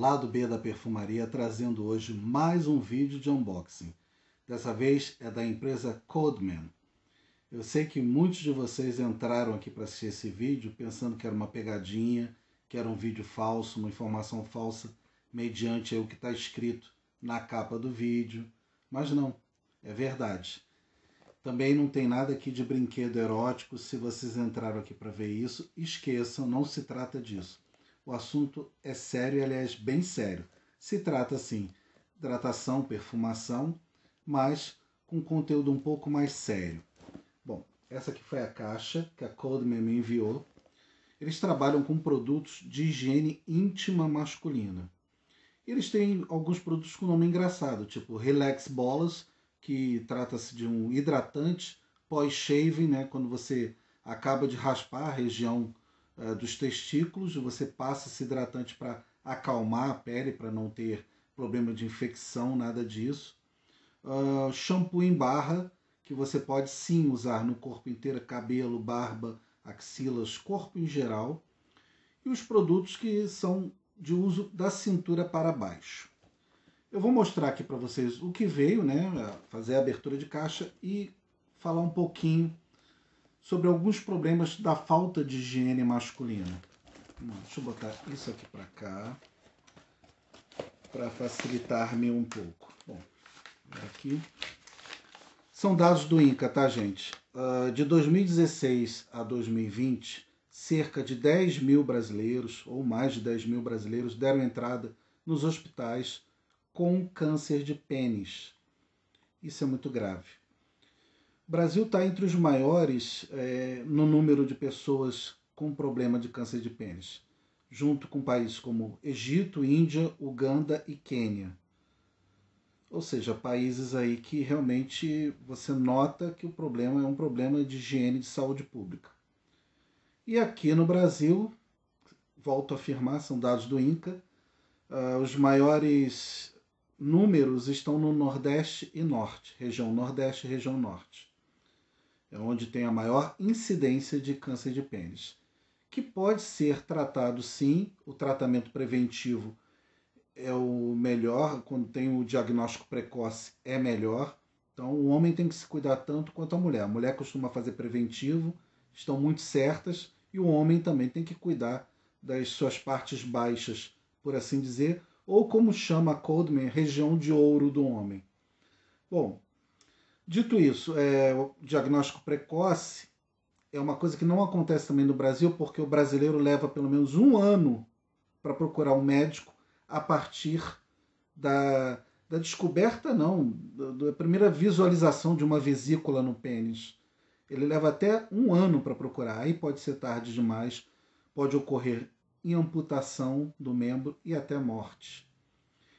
Lado B da Perfumaria, trazendo hoje mais um vídeo de unboxing. Dessa vez é da empresa Codeman. Eu sei que muitos de vocês entraram aqui para assistir esse vídeo pensando que era uma pegadinha, que era um vídeo falso, uma informação falsa, mediante o que está escrito na capa do vídeo. Mas não, é verdade. Também não tem nada aqui de brinquedo erótico. Se vocês entraram aqui para ver isso, esqueçam, não se trata disso. O assunto é sério aliás, bem sério. Se trata, sim, hidratação, perfumação, mas com conteúdo um pouco mais sério. Bom, essa aqui foi a caixa que a Coldman me enviou. Eles trabalham com produtos de higiene íntima masculina. Eles têm alguns produtos com nome engraçado, tipo Relax Bolas, que trata-se de um hidratante pós-shaving, né, quando você acaba de raspar a região ah, dos testículos, você passa esse hidratante para acalmar a pele, para não ter problema de infecção, nada disso. Uh, shampoo em barra, que você pode sim usar no corpo inteiro, cabelo, barba, axilas, corpo em geral. E os produtos que são de uso da cintura para baixo. Eu vou mostrar aqui para vocês o que veio, né? Fazer a abertura de caixa e falar um pouquinho sobre alguns problemas da falta de higiene masculina. Hum, deixa eu botar isso aqui para cá para facilitar-me um pouco. Bom, aqui são dados do INCA, tá, gente? Uh, de 2016 a 2020, cerca de 10 mil brasileiros, ou mais de 10 mil brasileiros, deram entrada nos hospitais com câncer de pênis. Isso é muito grave. Brasil está entre os maiores é, no número de pessoas com problema de câncer de pênis, junto com países como Egito, Índia, Uganda e Quênia. Ou seja, países aí que realmente você nota que o problema é um problema de higiene de saúde pública. E aqui no Brasil, volto a afirmar, são dados do INCA, uh, os maiores números estão no Nordeste e Norte, região Nordeste e região Norte é onde tem a maior incidência de câncer de pênis, que pode ser tratado sim, o tratamento preventivo é o melhor, quando tem o diagnóstico precoce é melhor. Então o homem tem que se cuidar tanto quanto a mulher. A mulher costuma fazer preventivo, estão muito certas, e o homem também tem que cuidar das suas partes baixas, por assim dizer, ou como chama Coldman, região de ouro do homem. Bom, Dito isso, é, o diagnóstico precoce é uma coisa que não acontece também no Brasil, porque o brasileiro leva pelo menos um ano para procurar um médico a partir da, da descoberta, não, da primeira visualização de uma vesícula no pênis. Ele leva até um ano para procurar, aí pode ser tarde demais, pode ocorrer em amputação do membro e até morte.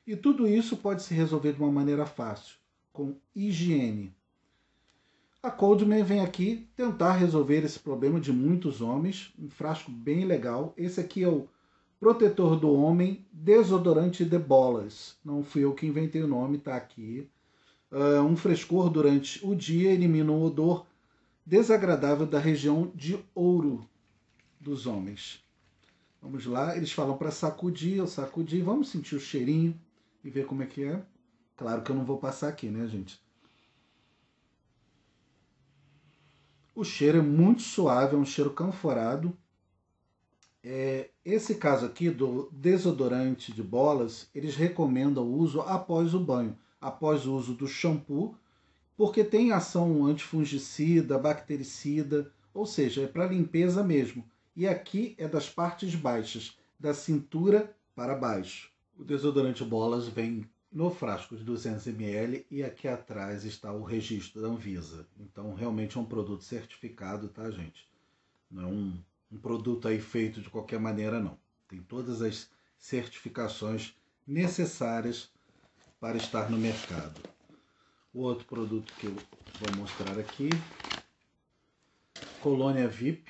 E tudo isso pode se resolver de uma maneira fácil, com higiene. A Coldman vem aqui tentar resolver esse problema de muitos homens, um frasco bem legal. Esse aqui é o Protetor do Homem Desodorante de Bolas. Não fui eu que inventei o nome, tá aqui. Uh, um frescor durante o dia elimina o odor desagradável da região de ouro dos homens. Vamos lá, eles falam para sacudir, eu sacudi, vamos sentir o cheirinho e ver como é que é. Claro que eu não vou passar aqui, né, gente? O cheiro é muito suave, é um cheiro canforado. É, esse caso aqui do desodorante de bolas, eles recomendam o uso após o banho, após o uso do shampoo, porque tem ação antifungicida, bactericida, ou seja, é para limpeza mesmo. E aqui é das partes baixas, da cintura para baixo. O desodorante bolas vem no frasco de 200 ml e aqui atrás está o registro da Anvisa. Então realmente é um produto certificado, tá, gente? Não é um, um produto aí feito de qualquer maneira, não. Tem todas as certificações necessárias para estar no mercado. O outro produto que eu vou mostrar aqui, colônia VIP.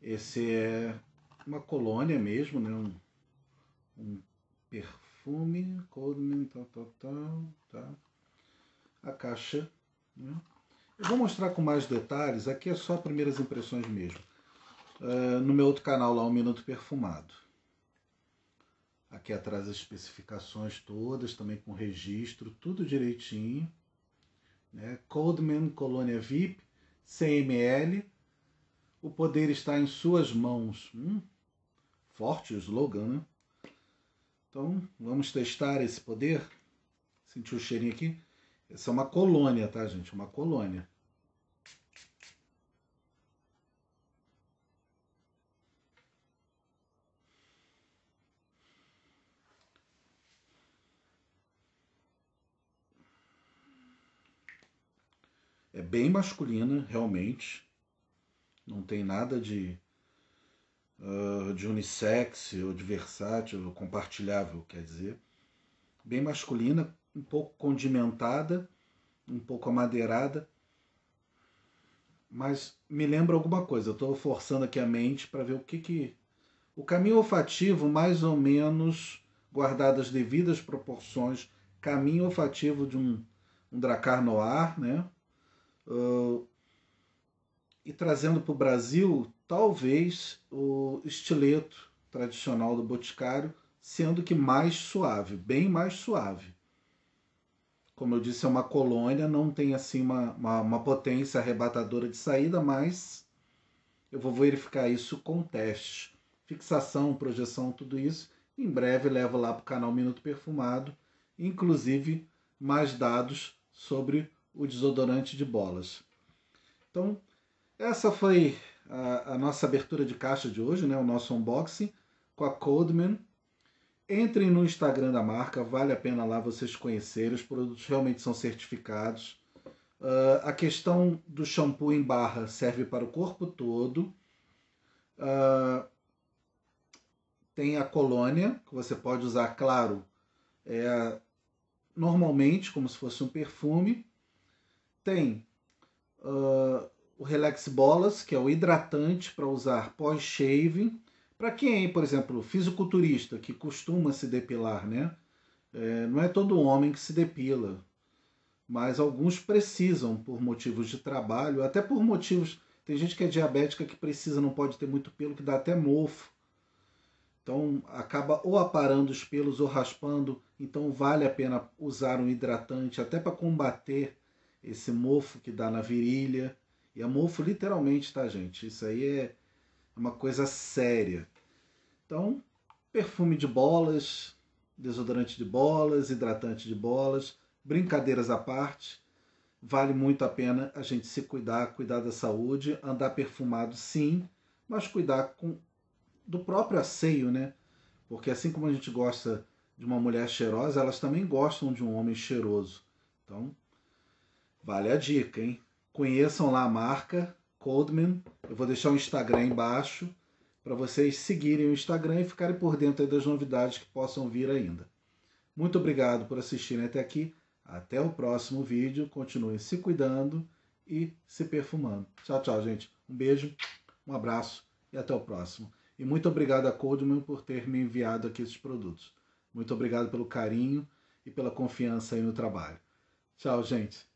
Esse é uma colônia mesmo, né? um, um perfume perfume, Coldman, tal, tal, tal, tá? A caixa, né? Eu vou mostrar com mais detalhes, aqui é só primeiras impressões mesmo. Uh, no meu outro canal lá, Um Minuto Perfumado. Aqui atrás as especificações todas, também com registro, tudo direitinho. Né? Coldman Colônia VIP, CML. O poder está em suas mãos. Hum? Forte o slogan, né? Então, vamos testar esse poder. Sentiu o cheirinho aqui? Essa é uma colônia, tá, gente? Uma colônia. É bem masculina, realmente. Não tem nada de de unissex ou de versátil, compartilhável, quer dizer, bem masculina, um pouco condimentada, um pouco amadeirada, mas me lembra alguma coisa. Eu estou forçando aqui a mente para ver o que que o caminho olfativo, mais ou menos guardado as devidas proporções, caminho olfativo de um, um dracar noir, né? Uh, e trazendo para o Brasil talvez o estileto tradicional do Boticário, sendo que mais suave, bem mais suave. Como eu disse, é uma colônia, não tem assim uma, uma, uma potência arrebatadora de saída, mas eu vou verificar isso com teste. Fixação, projeção, tudo isso. Em breve levo lá para o canal Minuto Perfumado, inclusive mais dados sobre o desodorante de bolas. Então, essa foi a, a, nossa abertura de caixa de hoje, né, o nosso unboxing, com a Coldman. Entrem no Instagram da marca, vale a pena lá vocês conhecerem, os produtos realmente são certificados. Uh, a questão do shampoo em barra serve para o corpo todo. Uh, tem a colônia, que você pode usar, claro, é, normalmente, como se fosse um perfume. Tem ah, o Relax Bolas, que é o hidratante para usar pós-shave. Para quem, por exemplo, fisiculturista, que costuma se depilar, né? É, não é todo homem que se depila, mas alguns precisam por motivos de trabalho, até por motivos. Tem gente que é diabética que precisa, não pode ter muito pelo, que dá até mofo. Então acaba ou aparando os pelos ou raspando. Então vale a pena usar um hidratante até para combater esse mofo que dá na virilha e é mofo literalmente, tá, gente? Isso aí é uma coisa séria. Então, perfume de bolas, desodorante de bolas, hidratante de bolas, brincadeiras à parte, vale muito a pena a gente se cuidar, cuidar da saúde, andar perfumado sim, mas cuidar com do próprio asseio, né? Porque assim como a gente gosta de uma mulher cheirosa, elas também gostam de um homem cheiroso. Então, vale a dica, hein? Conheçam lá a marca Coldman. Eu vou deixar o Instagram embaixo para vocês seguirem o Instagram e ficarem por dentro das novidades que possam vir ainda. Muito obrigado por assistirem até aqui. Até o próximo vídeo. Continuem se cuidando e se perfumando. Tchau, tchau, gente. Um beijo, um abraço e até o próximo. E muito obrigado a Coldman por ter me enviado aqui esses produtos. Muito obrigado pelo carinho e pela confiança aí no trabalho. Tchau, gente.